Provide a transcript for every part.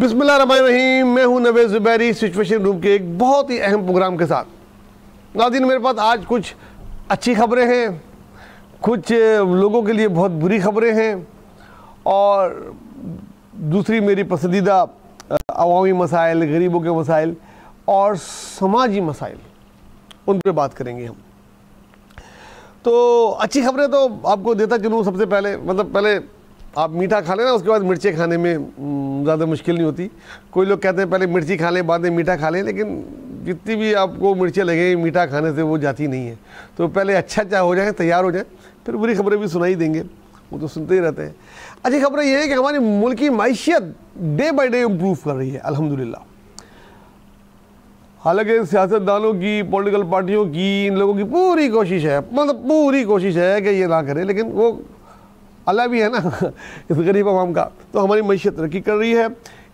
बिस्मिल्लाह रहीम मैं हूं नवेज Zubairi situation room के एक बहुत ही अहम प्रोग्राम के साथ नादिन मेरे पास आज कुछ अच्छी खबरें हैं कुछ लोगों के लिए बहुत बुरी खबरें हैं और दूसरी मेरी पसंदीदा अवामी मसाइल गरीबों के मसाइल और समाजी मसाइल उन पर बात करेंगे हम तो अच्छी खबरें तो आपको देता चलूँ सबसे पहले मतलब पहले आप मीठा खा लेना उसके बाद मिर्ची खाने में हम्म, ज़्यादा मुश्किल नहीं होती कोई लोग कहते हैं पहले मिर्ची खा लें बाद में मीठा खा लें लेकिन जितनी भी आपको मिर्ची लगे मीठा खाने से वो जाती नहीं है तो पहले अच्छा अच्छा हो जाए तैयार हो जाए फिर बुरी खबरें भी सुनाई देंगे वो तो सुनते ही रहते हैं अच्छी खबरें ये है कि हमारी मुल्क की मैशियत डे बाई डे इम्प्रूव कर रही है अलहमदिल्ला हालांकि सियासतदानों की पॉलिटिकल पार्टियों की इन लोगों की पूरी कोशिश है मतलब पूरी कोशिश है कि ये ना करें लेकिन वो अला भी है ना इस गरीब आवाम का तो हमारी मीशत तरक्की कर रही है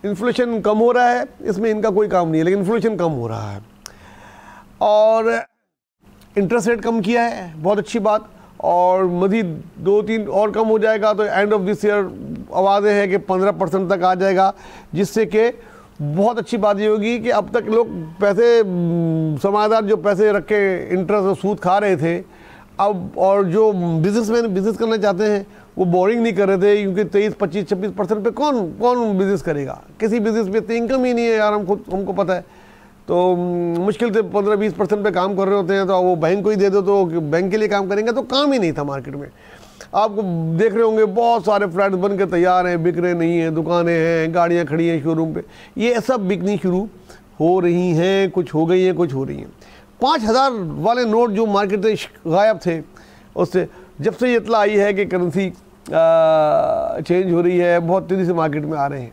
इन्फ्लेशन कम हो रहा है इसमें इनका कोई काम नहीं है लेकिन इन्फ्लेशन कम हो रहा है और इंटरेस्ट रेट कम किया है बहुत अच्छी बात और मज़ीद दो तीन और कम हो जाएगा तो एंड ऑफ दिस ईयर आवाज़ें हैं कि पंद्रह परसेंट तक आ जाएगा जिससे कि बहुत अच्छी बात ये होगी कि अब तक लोग पैसे समाजदार जो पैसे रख के इंटरेस्ट और सूद खा रहे थे अब और जो बिजनेसमैन बिजनेस करना चाहते हैं वो बोरिंग नहीं कर रहे थे क्योंकि तेईस पच्चीस छब्बीस परसेंट पर कौन कौन बिज़नेस करेगा किसी बिज़नेस में इतनी इनकम ही नहीं है यार हम खुद हमको पता है तो मुश्किल से पंद्रह बीस परसेंट पर काम कर रहे होते हैं तो वो बैंक को ही दे दो तो बैंक के लिए काम करेंगे तो काम ही नहीं था मार्केट में आपको देख रहे होंगे बहुत सारे फ्लैट बन के तैयार हैं बिक रहे नहीं हैं दुकानें हैं गाड़ियाँ खड़ी हैं शोरूम पे ये सब बिकनी शुरू हो रही हैं कुछ हो गई हैं कुछ हो रही हैं पाँच हज़ार वाले नोट जो मार्केट से गायब थे उससे जब से ये इतला आई है कि करेंसी चेंज हो रही है बहुत तेज़ी से मार्केट में आ रहे हैं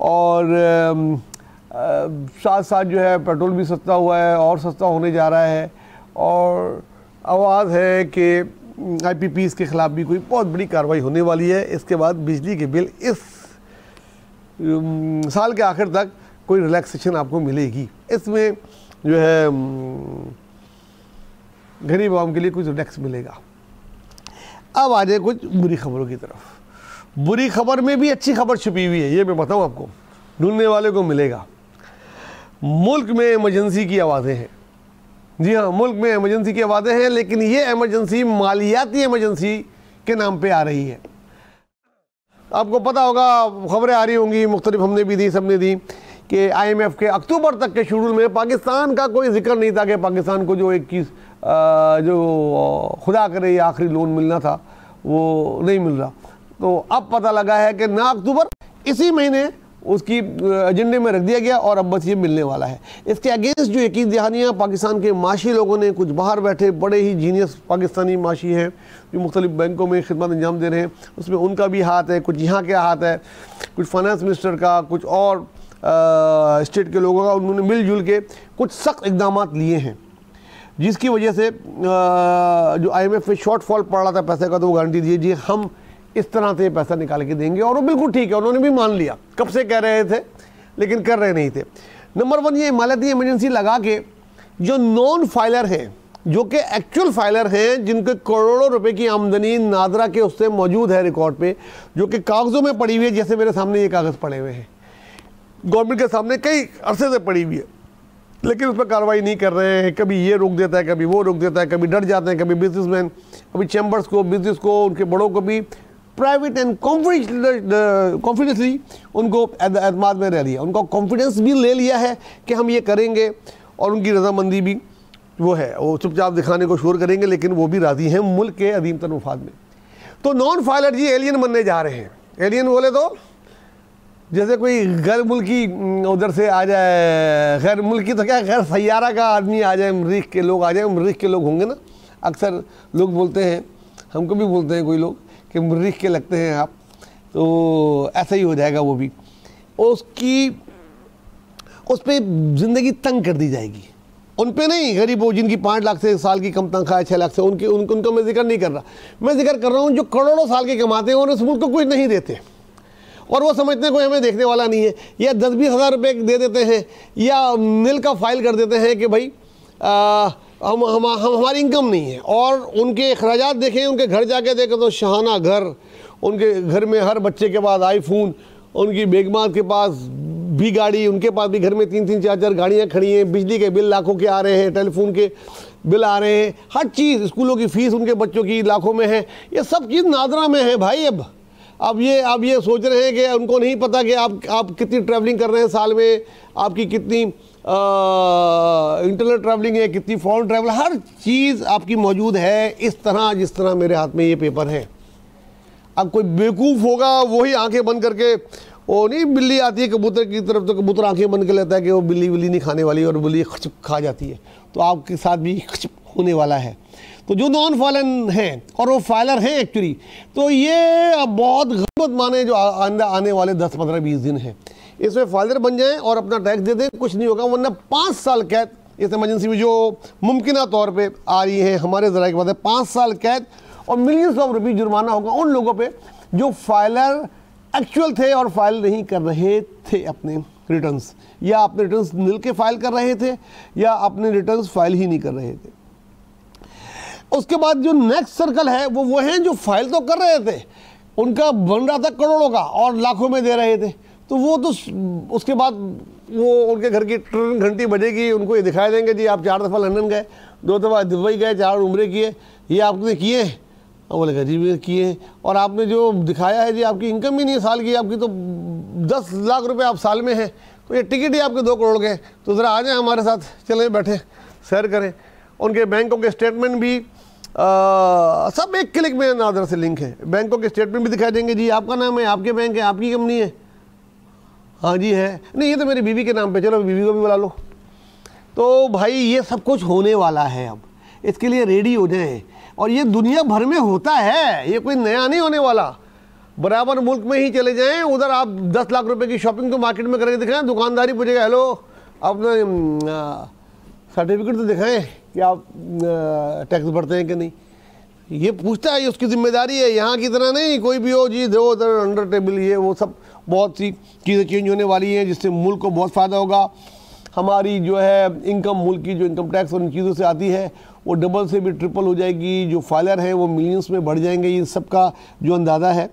और साथ साथ जो है पेट्रोल भी सस्ता हुआ है और सस्ता होने जा रहा है और आवाज़ है कि आई पी पी के ख़िलाफ़ भी कोई बहुत बड़ी कार्रवाई होने वाली है इसके बाद बिजली के बिल इस साल के आखिर तक कोई रिलैक्सेशन आपको मिलेगी इसमें जो है गरीब आवाम के लिए कुछ रिलैक्स मिलेगा अब आ जाए कुछ बुरी खबरों की तरफ बुरी खबर में भी अच्छी खबर छुपी हुई है ये मैं बताऊँ आपको ढूंढने वाले को मिलेगा मुल्क में इमरजेंसी की आवाज़ें हैं जी हाँ मुल्क में एमरजेंसी के वादे हैं लेकिन ये एमरजेंसी मालियाती एमरजेंसी के नाम पे आ रही है आपको पता होगा खबरें आ रही होंगी मुख्तलिफ हमने भी दी सबने दी कि आईएमएफ के अक्टूबर तक के शेड्यूल में पाकिस्तान का कोई जिक्र नहीं था कि पाकिस्तान को जो एक चीज जो खुदा करे ये आखिरी लोन मिलना था वो नहीं मिल रहा तो अब पता लगा है कि ना अक्टूबर इसी महीने उसकी एजेंडे में रख दिया गया और अब बस ये मिलने वाला है इसके अगेंस्ट जो यकीन दहानियाँ पाकिस्तान के माशी लोगों ने कुछ बाहर बैठे बड़े ही जीनियस पाकिस्तानी माशी हैं जो मुख्तलिफ बैंकों में खदमत अंजाम दे रहे हैं उसमें उनका भी हाथ है कुछ यहाँ का हाथ है कुछ फाइनेंस मिनिस्टर का कुछ और स्टेट के लोगों का उन्होंने मिलजुल के कुछ सख्त इकदाम लिए हैं जिसकी वजह से आ, जो आई एम एफ में शॉर्टफॉल पड़ रहा था पैसे का तो वो गारंटी दिए जी हम इस तरह से पैसा निकाल के देंगे और वो बिल्कुल ठीक है उन्होंने भी मान लिया कब से कह रहे थे लेकिन कर रहे नहीं थे नंबर वन ये मालती एमरजेंसी लगा के जो नॉन फाइलर हैं जो कि एक्चुअल फाइलर हैं जिनके करोड़ों रुपए की आमदनी नादरा के उससे मौजूद है रिकॉर्ड पे जो कि कागज़ों में पड़ी हुई है जैसे मेरे सामने ये कागज़ पड़े हुए हैं गवर्नमेंट के सामने कई अरसे से पड़ी हुई है लेकिन उस पर कार्रवाई नहीं कर रहे हैं कभी ये रोक देता है कभी वो रोक देता है कभी डर जाते हैं कभी बिजनेसमैन अभी चैम्बर्स को बिजनेस को उनके बड़ों को भी प्राइवेट एंड कॉन्फिडेंसली उनको एतम में रह लिया उनका कॉन्फिडेंस भी ले लिया है कि हम ये करेंगे और उनकी रजामंदी भी वो है वो चुपचाप दिखाने को शोर करेंगे लेकिन वो भी राज़ी हैं मुल्क के अदीम तन मफाद में तो नॉन फाइलर जी एलियन बनने जा रहे हैं एलियन बोले तो जैसे कोई गैर मुल्की उधर से आ जाए गैर मुल्की तो क्या गैर सैारा का आदमी आ जाए मरीख के लोग आ जाए मरीख के लोग होंगे ना अक्सर लोग बोलते हैं हमको भी बोलते हैं कोई लोग कि मरीख के लगते हैं आप तो ऐसा ही हो जाएगा वो भी उसकी उस पर ज़िंदगी तंग कर दी जाएगी उन पे नहीं गरीब हो जिनकी पाँच लाख से साल की कम तनख्वाह है छः लाख से उनके उन, उनको मैं जिक्र नहीं कर रहा मैं जिक्र कर रहा हूँ जो करोड़ों साल के कमाते हैं और इस मुल्क को कुछ नहीं देते और वो समझते कोई हमें देखने वाला नहीं है या दस बीस हज़ार रुपये दे देते हैं या नील का फाइल कर देते हैं कि भाई आ, हम हम हम हमारी इनकम नहीं है और उनके अखराज देखें उनके घर जाके देखें तो शहाना घर उनके घर में हर बच्चे के पास आईफोन उनकी बेगमात के पास भी गाड़ी उनके पास भी घर में तीन तीन चार चार गाड़ियाँ खड़ी हैं बिजली के बिल लाखों के आ रहे हैं टेलीफोन के बिल आ रहे हैं हर चीज़ स्कूलों की फ़ीस उनके बच्चों की लाखों में है ये सब चीज़ नादरा में है भाई अब अब ये अब ये सोच रहे हैं कि उनको नहीं पता कि आप आप कितनी ट्रैवलिंग कर रहे हैं साल में आपकी कितनी इंटरनल ट्रैवलिंग है कितनी फॉरन ट्रैवल हर चीज़ आपकी मौजूद है इस तरह जिस तरह मेरे हाथ में ये पेपर है अब कोई बेवकूफ़ होगा वही आंखें बंद करके वो नहीं बिल्ली आती है कबूतर की तरफ तो कबूतर आंखें बंद कर लेता है कि वो बिल्ली बिल्ली नहीं खाने वाली और बिल्ली खचप खा जाती है तो आपके साथ भी खचप होने वाला है तो जो नॉन फाइलन हैं और वो फाइलर हैं एक्चुअली तो ये अब बहुत गलत माने जो आने, आने वाले दस पंद्रह बीस दिन हैं इसमें फाइलर बन जाएं और अपना टैक्स दे दें कुछ नहीं होगा वरना पाँच साल कैद इस एमरजेंसी में जो मुमकिन तौर पर आ रही है हमारे ज़रा के बाद पाँच साल कैद और मिलियंस ऑफ रुपये जुर्माना होगा उन लोगों पर जो फाइलर एक्चुअल थे और फाइल नहीं कर रहे थे अपने रिटर्न्स या अपने रिटर्न्स मिल के फाइल कर रहे थे या अपने रिटर्न्स फाइल ही नहीं कर रहे थे उसके बाद जो नेक्स्ट सर्कल है वो वो हैं जो फाइल तो कर रहे थे उनका बन रहा था करोड़ों का और लाखों में दे रहे थे तो वो तो उसके बाद वो उनके घर की ट्रेन घंटी बजेगी उनको ये दिखाई देंगे जी आप चार दफ़ा लंदन गए दो दफ़ा दुबई गए चार उम्र किए ये आपने किए और बोले जी भी किए और आपने जो दिखाया है जी आपकी इनकम ही नहीं है साल की आपकी तो दस लाख रुपए आप साल में हैं तो ये टिकट ही आपके दो करोड़ के तो ज़रा आ जाए हमारे साथ चले बैठे सैर करें उनके बैंकों के स्टेटमेंट भी सब एक क्लिक में नादर से लिंक है बैंकों के स्टेटमेंट भी दिखाई देंगे जी आपका नाम है आपके बैंक है आपकी कंपनी है हाँ जी है नहीं ये तो मेरी बीवी के नाम पे चलो बीवी को भी बुला लो तो भाई ये सब कुछ होने वाला है अब इसके लिए रेडी हो जाए और ये दुनिया भर में होता है ये कोई नया नहीं होने वाला बराबर मुल्क में ही चले जाएं उधर आप दस लाख रुपए की शॉपिंग तो मार्केट में करके दिखाएं दुकानदारी पूछेगा हेलो अपना हम्म, सर्टिफिकेट तो दिखाएं कि आप टैक्स भरते हैं कि नहीं ये पूछता है ये उसकी जिम्मेदारी है यहाँ की तरह नहीं कोई भी हो जी दो उधर अंडर टेबल ये वो सब बहुत सी चीज़ें चेंज होने वाली हैं जिससे मुल्क को बहुत फ़ायदा होगा हमारी जो है इनकम मुल्क की जो इनकम टैक्स और इन चीज़ों से आती है वो डबल से भी ट्रिपल हो जाएगी जो फाइलर हैं वो मिलियंस में बढ़ जाएंगे इन सब का जो अंदाज़ा है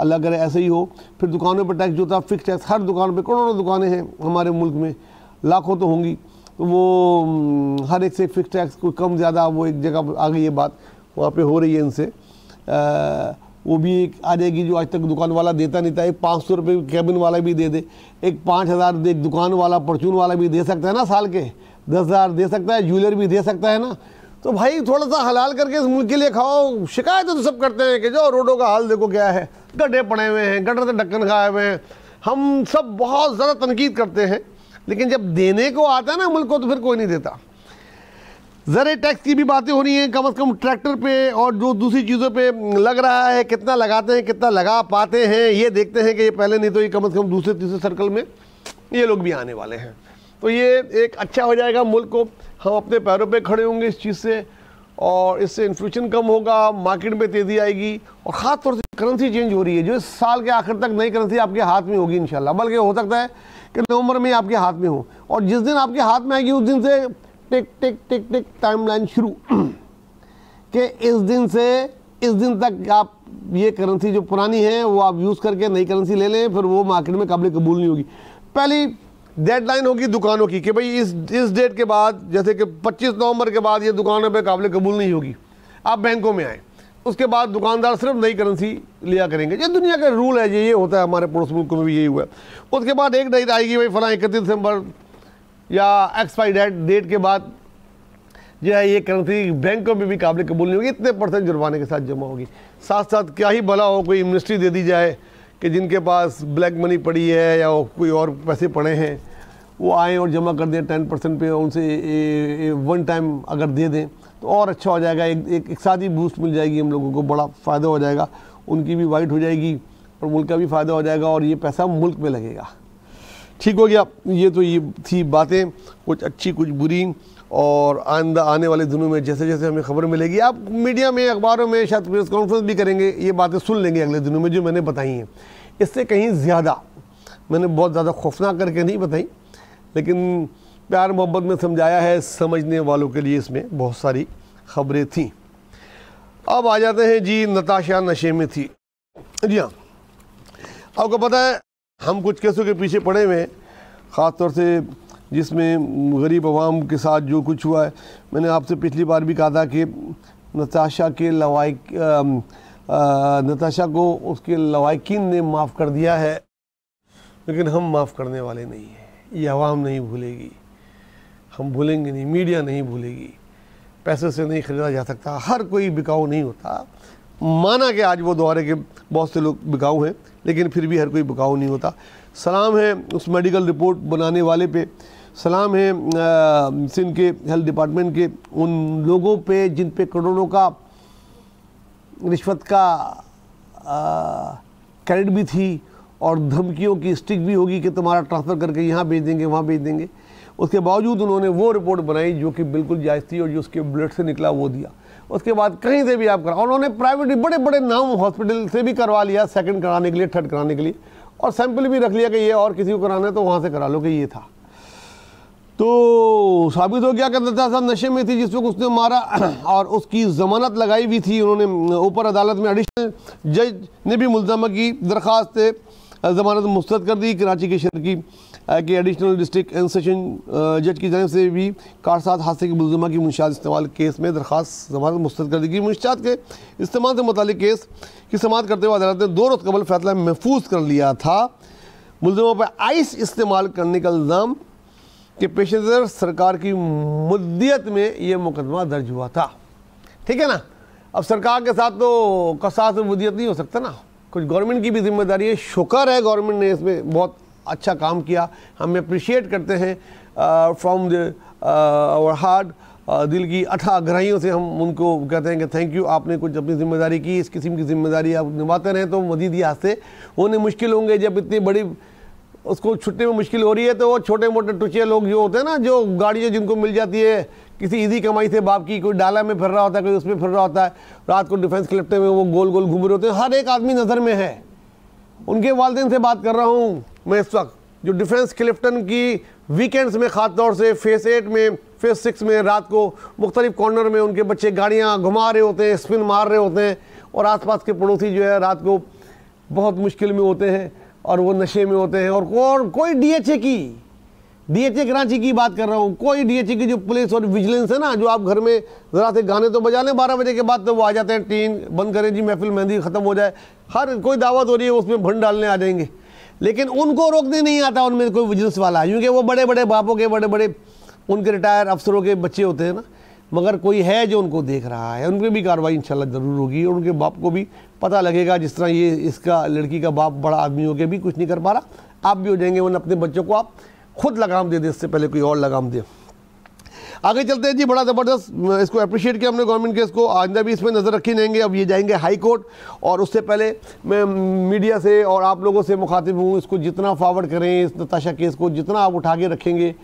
अल्लाह करे ऐसे ही हो फिर दुकानों पर टैक्स जो था फिक्स टैक्स हर दुकान पर करोड़ों दुकानें हैं हमारे मुल्क में लाखों तो होंगी तो वो हम्म, हर एक से फिक्स टैक्स को कम ज़्यादा वो एक जगह आ गई है बात वहाँ पे हो रही है इनसे वो भी एक आ जाएगी जो आज तक दुकान वाला देता नहीं था एक पाँच सौ रुपये कैबिन वाला भी दे दे एक पाँच हज़ार एक दुकान वाला परचून वाला भी दे सकता है ना साल के दस हज़ार दे सकता है ज्वेलर भी दे सकता है ना तो भाई थोड़ा सा हलाल करके इस मुल्क के लिए खाओ शिकायत तो सब करते हैं कि जो रोडों का हाल देखो क्या है गड्ढे पड़े हुए हैं गड्ढे से ढक्कन खाए हुए हैं हम सब बहुत ज़्यादा तनकीद करते हैं लेकिन जब देने को आता है ना मुल्क को तो फिर कोई नहीं देता ज़र टैक्स की भी बातें हो रही हैं कम अज़ कम ट्रैक्टर पे और जो दूसरी चीज़ों पे लग रहा है कितना लगाते हैं कितना लगा पाते हैं ये देखते हैं कि ये पहले नहीं तो ये कम अज़ कम दूसरे तीसरे सर्कल में ये लोग भी आने वाले हैं तो ये एक अच्छा हो जाएगा मुल्क को हम अपने पैरों पे खड़े होंगे इस चीज़ से और इससे इन्फ्लेशन कम होगा मार्केट में तेज़ी आएगी और ख़ासतौर से करेंसी चेंज हो रही है जो इस साल के आखिर तक नई करेंसी आपके हाथ में होगी इन बल्कि हो सकता है कि नवंबर में आपके हाथ में हो और जिस दिन आपके हाथ में आएगी उस दिन से टिक टिक टिक टिक टाइमलाइन शुरू कि इस दिन से इस दिन तक आप ये करेंसी जो पुरानी है वो आप यूज़ करके नई करेंसी ले लें फिर वो मार्केट में काबिल कबूल नहीं होगी पहली डेडलाइन होगी दुकानों की कि भाई इस इस डेट के बाद जैसे कि 25 नवंबर के बाद ये दुकानों पे काबिल कबूल नहीं होगी आप बैंकों में आएँ उसके बाद दुकानदार सिर्फ नई करेंसी लिया करेंगे ये दुनिया का रूल है ये ये होता है हमारे पड़ोस मुल्कों में भी यही हुआ है उसके बाद एक डेट आएगी भाई फला इकतीस दिसंबर या एक्सपायरी डेट डेट के बाद जो है ये करेंसी बैंकों में भी काबिल कबूल नहीं होगी इतने परसेंट जुर्माने के साथ जमा होगी साथ साथ क्या ही भला हो कोई इमनिस्ट्री दे दी जाए कि जिनके पास ब्लैक मनी पड़ी है या कोई और पैसे पड़े हैं वो आएँ और जमा कर दें टेन परसेंट पे उनसे वन टाइम अगर दे दें तो और अच्छा हो जाएगा एक एक, एक साथ ही बूस्ट मिल जाएगी हम लोगों को बड़ा फ़ायदा हो जाएगा उनकी भी वाइट हो जाएगी और मुल्क का भी फ़ायदा हो जाएगा और ये पैसा मुल्क में लगेगा ठीक हो गया ये तो ये थी बातें कुछ अच्छी कुछ बुरी और आइंदा आने वाले दिनों में जैसे जैसे हमें खबर मिलेगी आप मीडिया में अखबारों में शायद प्रेस कॉन्फ्रेंस भी करेंगे ये बातें सुन लेंगे अगले दिनों में जो मैंने बताई हैं इससे कहीं ज़्यादा मैंने बहुत ज़्यादा खौफनाक करके नहीं बताई लेकिन प्यार मोहब्बत में समझाया है समझने वालों के लिए इसमें बहुत सारी खबरें थीं अब आ जाते हैं जी नताशा नशे में थी जी हाँ आपको पता है हम कुछ केसों के पीछे पड़े हुए हैं ख़ासतौर से जिसमें गरीब आवाम के साथ जो कुछ हुआ है मैंने आपसे पिछली बार भी कहा था कि नताशा के लवाइक नताशा को उसके लवाकिन ने माफ़ कर दिया है लेकिन हम माफ़ करने वाले नहीं हैं ये आवाम नहीं भूलेगी हम भूलेंगे नहीं मीडिया नहीं भूलेगी पैसे से नहीं खरीदा जा सकता हर कोई बिकाऊ नहीं होता माना कि आज वो दौरे के बहुत से लोग बिकाऊ हैं लेकिन फिर भी हर कोई बिकाऊ नहीं होता सलाम है उस मेडिकल रिपोर्ट बनाने वाले पे सलाम है सिंध के हेल्थ डिपार्टमेंट के उन लोगों पे जिन पे करोड़ों का रिश्वत का क्रेडिट भी थी और धमकियों की स्टिक भी होगी कि तुम्हारा ट्रांसफ़र करके यहाँ भेज देंगे वहाँ भेज देंगे उसके बावजूद उन्होंने वो रिपोर्ट बनाई जो कि बिल्कुल जायज़ थी और जो उसके ब्लड से निकला वो दिया उसके बाद कहीं से भी आप करा उन्होंने प्राइवेट बड़े बड़े नाम हॉस्पिटल से भी करवा लिया सेकंड कराने के लिए थर्ड कराने के लिए और सैंपल भी रख लिया कि ये और किसी को कराना है तो वहाँ से करा लो कि ये था तो साबित हो गया कि दत्ता साहब नशे में थी जिस वक्त उसने मारा और उसकी जमानत लगाई भी थी उन्होंने ऊपर अदालत में एडिशनल जज ने भी मुलजमा की दरख्वास्त ज़मानत मुस्रद कर दी कराची के शहर की कि एडिशनल डिस्ट्रिक्ट एंड सेशन जज की जानब से भी कारसात हादसे की मुलजमा की मुंशात इस्तेमाल केस में दरख्वास्त जमानत मुस्रद कर दी गई मुंशात के इस्तेमाल से मुतल केस की समात करते हुए अदालत ने दो रोज़ कबल फैसला महफूज कर लिया था मुलजमों पर आइस इस्तेमाल करने का इल्ज़ाम के पेश नज़र सरकार की मुद्दत में ये मुकदमा दर्ज हुआ था ठीक है ना अब सरकार के साथ तो कसास मुद्दत नहीं हो सकता ना कुछ गवर्नमेंट की भी जिम्मेदारी है शुक्र है गवर्नमेंट ने इसमें बहुत अच्छा काम किया हम अप्रिशिएट करते हैं फ्रॉम द आवर हार्ट दिल की अठा ग्राहियों से हम उनको कहते हैं कि थैंक यू आपने कुछ अपनी जिम्मेदारी की इस किस्म की जिम्मेदारी आप निभाते रहें तो मजीद ये हादसे होने मुश्किल होंगे जब इतनी बड़ी उसको छुट्टी में मुश्किल हो रही है तो वो छोटे मोटे टुचे लोग जो होते हैं ना जो गाड़ियाँ जिनको मिल जाती है किसी ईजी कमाई से बाप की कोई डाला में फिर रहा होता है कोई उसमें फिर रहा होता है रात को डिफेंस क्लिप्टे में वो गोल गोल घूम रहे होते हैं हर एक आदमी नज़र में है उनके वालदेन से बात कर रहा हूँ मैं इस वक्त जो डिफेंस क्लिफ्टन की वीकेंड्स में ख़ास तौर से फेस एट में फेस सिक्स में रात को मुख्तलिफ कॉर्नर में उनके बच्चे गाड़ियाँ घुमा रहे होते हैं स्पिन मार रहे होते हैं और आसपास के पड़ोसी जो है रात को बहुत मुश्किल में होते हैं और वो नशे में होते हैं और, और कोई ए की डीएचए कराची की बात कर रहा हूँ कोई डीएचए की जो पुलिस और विजिलेंस है ना जो आप घर में ज़रा से गाने तो बजा लें बारह बजे के बाद तो वो आ जाते हैं टीन बंद करें जी महफिल मेहंदी ख़त्म हो जाए हर कोई दावत हो रही है उसमें भंड डालने आ जाएंगे लेकिन उनको रोकने नहीं आता उनमें कोई विजिलेंस वाला क्योंकि वो बड़े बड़े बापों के बड़े बड़े उनके रिटायर अफसरों के बच्चे होते हैं ना मगर कोई है जो उनको देख रहा है उन पर भी कार्रवाई इंशाल्लाह ज़रूर होगी और उनके बाप को भी पता लगेगा जिस तरह ये इसका लड़की का बाप बड़ा आदमी हो के भी कुछ नहीं कर पा रहा आप भी हो जाएंगे उन अपने बच्चों को आप खुद लगाम दे दे इससे पहले कोई और लगाम दे आगे चलते हैं जी बड़ा ज़बरदस्त इसको अप्रिशिएट किया हमने गवर्नमेंट के इसको आइंदा भी इसमें नज़र रखी देंगे अब ये जाएंगे हाई कोर्ट और उससे पहले मैं मीडिया से और आप लोगों से मुखातिब हूँ इसको जितना फॉरवर्ड करें इस नताशा केस को जितना आप उठा के रखेंगे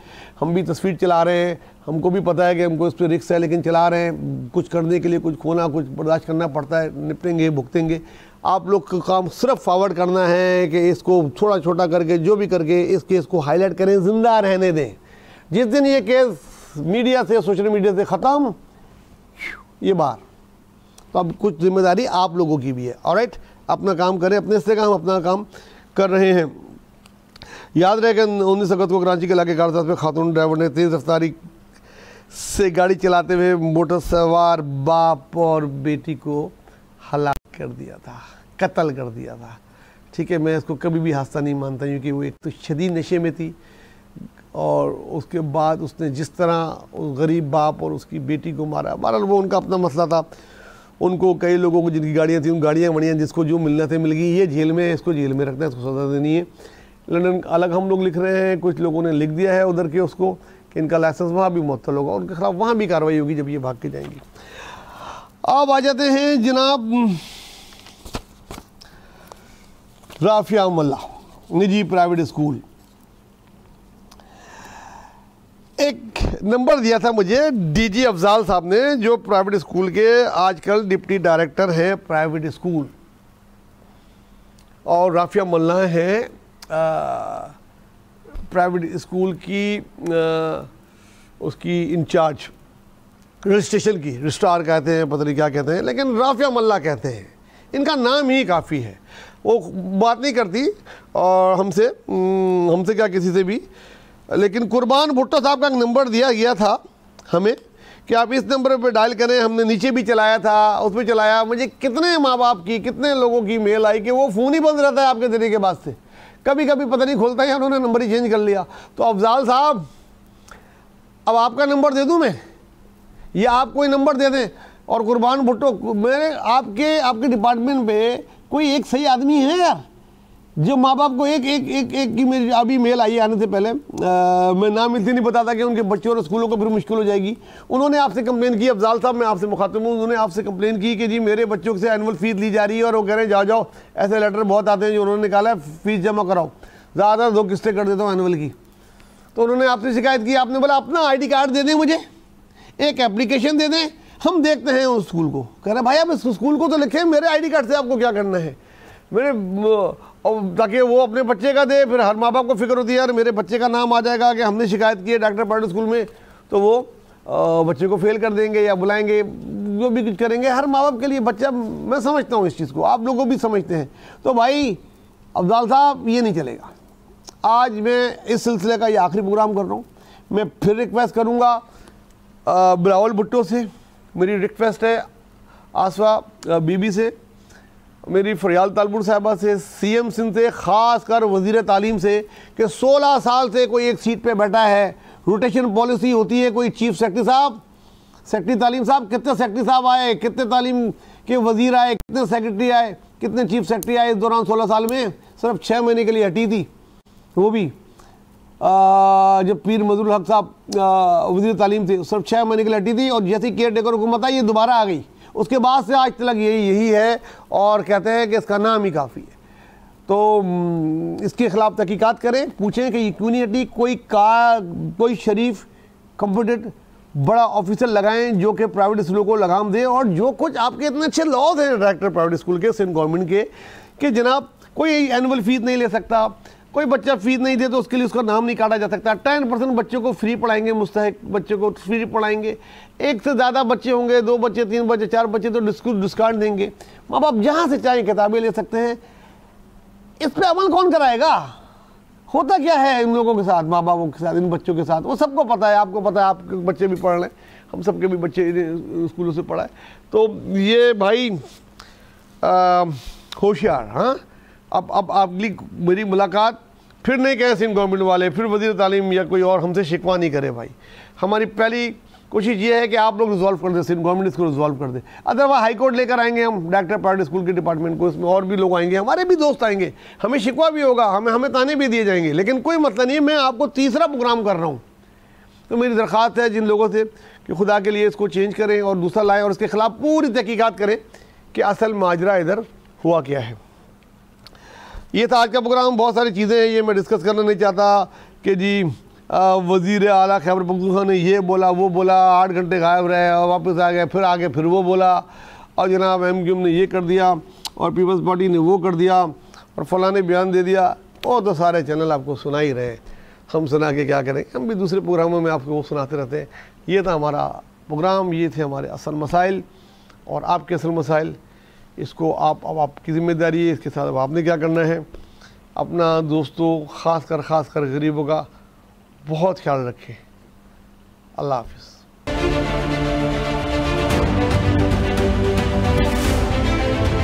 हम भी तस्वीर चला रहे हैं हमको भी पता है कि हमको इस पर रिक्स है लेकिन चला रहे हैं कुछ करने के लिए कुछ खोना कुछ बर्दाश्त करना पड़ता है निपटेंगे भुगतेंगे आप लोग का काम सिर्फ फॉरवर्ड करना है कि इसको छोटा छोटा करके जो भी करके इस केस को हाईलाइट करें ज़िंदा रहने दें जिस दिन ये केस मीडिया से सोशल मीडिया से ख़त्म ये बार तो अब कुछ जिम्मेदारी आप लोगों की भी है और राइट अपना काम करें अपने से काम अपना काम कर रहे हैं याद रहे कि उन्नीस अगस्त को कराची के इलाके कारसाज में खातून ड्राइवर ने तेज़ रफ्तारी से गाड़ी चलाते हुए मोटर सवार बाप और बेटी को कर दिया था कत्ल कर दिया था ठीक है मैं इसको कभी भी हादसा नहीं मानता क्योंकि वो एक तो शदी नशे में थी और उसके बाद उसने जिस तरह उस गरीब बाप और उसकी बेटी को मारा बहरहाल वो उनका अपना मसला था उनको कई लोगों को जिनकी गाड़ियाँ थी उन गाड़ियाँ बढ़िया जिसको जो मिलना थे मिल गई ये जेल में इसको जेल में रखना है इसको सजा देनी है लंडन अलग हम लोग लिख रहे हैं कुछ लोगों ने लिख दिया है उधर के उसको कि इनका लाइसेंस वहाँ भी मुअल होगा उनके खिलाफ वहाँ भी कार्रवाई होगी जब ये भाग के जाएंगे अब आ जाते हैं जनाब राफिया मल्ला निजी प्राइवेट स्कूल एक नंबर दिया था मुझे डीजी अफजाल साहब ने जो प्राइवेट स्कूल के आजकल डिप्टी डायरेक्टर हैं प्राइवेट स्कूल और राफिया मल्ला हैं प्राइवेट स्कूल की आ, उसकी इंचार्ज रजिस्ट्रेशन की रजिस्ट्रार कहते हैं पता नहीं क्या कहते हैं लेकिन राफिया मल्ला कहते हैं इनका नाम ही काफ़ी है वो बात नहीं करती और हमसे हम्म, हमसे क्या किसी से भी लेकिन कुर्बान भुट्टो साहब का एक नंबर दिया गया था हमें कि आप इस नंबर पर डायल करें हमने नीचे भी चलाया था उस पर चलाया मुझे कितने माँ बाप की कितने लोगों की मेल आई कि वो फ़ोन ही बंद रहता है आपके देने के बाद से कभी कभी पता नहीं खोलता है उन्होंने नंबर ही चेंज कर लिया तो अफजाल साहब अब आपका नंबर दे दूँ मैं या आप कोई नंबर दे दें और कुर्बान भुट्टो मेरे आपके आपके डिपार्टमेंट में कोई एक सही आदमी है यार जो माँ बाप को एक एक एक एक की मेरी अभी मेल आई आने से पहले आ, मैं नाम इसलिए नहीं बताता कि उनके बच्चों और स्कूलों को फिर मुश्किल हो जाएगी उन्होंने आपसे कंप्लेन की अफजाल साहब मैं आपसे मुखातब हूँ उन्होंने आपसे कंप्लेन की कि जी मेरे बच्चों से एनुअल फ़ीस ली जा रही है और वो कह रहे हैं जाओ जाओ ऐसे लेटर बहुत आते हैं जो उन्होंने निकाला है फ़ीस जमा कराओ ज़्यादातर दो किस्तें कर देता हूँ एनुअल की तो उन्होंने आपसे शिकायत की आपने बोला अपना आई कार्ड दे दें मुझे एक एप्लीकेशन दे दें हम देखते हैं उस स्कूल को कह रहे भाई आप इस स्कूल को तो लिखें मेरे आईडी कार्ड से आपको क्या करना है मेरे और ताकि वो अपने बच्चे का दे फिर हर माँ बाप को फिक्र होती है यार मेरे बच्चे का नाम आ जाएगा कि हमने शिकायत की है डॉक्टर पाटिल स्कूल में तो वो बच्चे को फेल कर देंगे या बुलाएंगे जो भी कुछ करेंगे हर माँ बाप के लिए बच्चा मैं समझता हूँ इस चीज़ को आप लोगों भी समझते हैं तो भाई अफजाल साहब ये नहीं चलेगा आज मैं इस सिलसिले का ये आखिरी प्रोग्राम कर रहा हूँ मैं फिर रिक्वेस्ट करूँगा बिलावल भुट्टो से मेरी रिक्वेस्ट है आसवा बीबी से मेरी फरियाल तालपुर साहबा से सीएम सिंह से ख़ास कर वजीर तालीम से कि 16 साल से कोई एक सीट पे बैठा है रोटेशन पॉलिसी होती है कोई चीफ सेक्रेटरी साहब सेक्रेटरी तालीम साहब कितने सेक्रेटरी साहब आए कितने तालीम के वजीर आए कितने सेक्रेटरी आए कितने चीफ सेक्रेटरी आए इस दौरान सोलह साल में सिर्फ छः महीने के लिए हटी थी वो भी जब पीर मजरुल हक साहब वजी तालीम थे सिर्फ छः महीने के लिए हटी थी और जैसी केयर टेकर हुकूमत आई ये दोबारा आ गई उसके बाद से आज तक यही यही है और कहते हैं कि इसका नाम ही काफ़ी है तो हम्म, इसके ख़िलाफ़ तहकीक़ात करें पूछें कि ये क्यों नहीं हटी कोई का कोई शरीफ कंपटेड बड़ा ऑफिसर लगाएं जो कि प्राइवेट स्कूलों को लगाम दें और जो कुछ आपके इतने अच्छे लॉज हैं डायरेक्टर प्राइवेट स्कूल के सिंध गवर्नमेंट के कि जनाब कोई एनुअल फ़ीस नहीं ले सकता कोई बच्चा फीस नहीं दे तो उसके लिए उसका नाम नहीं काटा जा सकता टेन परसेंट बच्चों को फ्री पढ़ाएंगे मुस्तक बच्चों को फ्री पढ़ाएंगे एक से ज़्यादा बच्चे होंगे दो बच्चे तीन बच्चे चार बच्चे तो डिस्काउंट देंगे माँ बाप जहाँ से चाहें किताबें ले सकते हैं इस पर अमल कौन कराएगा होता क्या है इन लोगों के साथ माँ बापों के साथ इन बच्चों के साथ वो सबको पता है आपको पता है आपके बच्चे भी पढ़ रहे हम सबके भी बच्चे स्कूलों से पढ़ाए तो ये भाई होशियार हाँ अब अब अगली मेरी मुलाकात फिर नहीं कहे सिंध गवर्नमेंट वाले फिर वजीर तालीम या कोई और हमसे शिकवा नहीं करे भाई हमारी पहली कोशिश ये है कि आप लोग रिजॉल्व कर दें सिंध गवर्नमेंट इसको रिजॉल्व कर दे हाई हाईकोर्ट लेकर आएंगे हम डायरेक्टर प्राइवेट स्कूल के डिपार्टमेंट को इसमें और भी लोग आएंगे हमारे भी दोस्त आएंगे हमें शिकवा भी होगा हमें हमें ताने भी दिए जाएंगे लेकिन कोई मसला मतलब नहीं मैं आपको तीसरा प्रोग्राम कर रहा हूँ तो मेरी दरख्वास्त है जिन लोगों से कि खुदा के लिए इसको चेंज करें और दूसरा लाएँ और इसके ख़िलाफ़ पूरी तहकीक़ात करें कि असल माजरा इधर हुआ क्या है ये था आज का प्रोग्राम बहुत सारी चीज़ें हैं ये मैं डिस्कस करना नहीं चाहता कि जी वजीर अला खैबर पख्तूखा ने ये बोला वो बोला आठ घंटे गायब रहे और वापस आ गए फिर आगे फिर वो बोला और जनाब एम क्यूम ने ये कर दिया और पीपल्स पार्टी ने वो कर दिया और फलाने ने बयान दे दिया और तो सारे चैनल आपको सुना ही रहे हम सुना के क्या करें हम भी दूसरे प्रोग्रामों में आपको वो सुनाते रहते हैं ये था हमारा प्रोग्राम ये थे हमारे असल मसाइल और आपके असल मसाइल इसको आप अब आपकी ज़िम्मेदारी है इसके साथ अब आपने क्या करना है अपना दोस्तों ख़ास कर ख़ास कर गरीबों का बहुत ख्याल रखें अल्लाह हाफ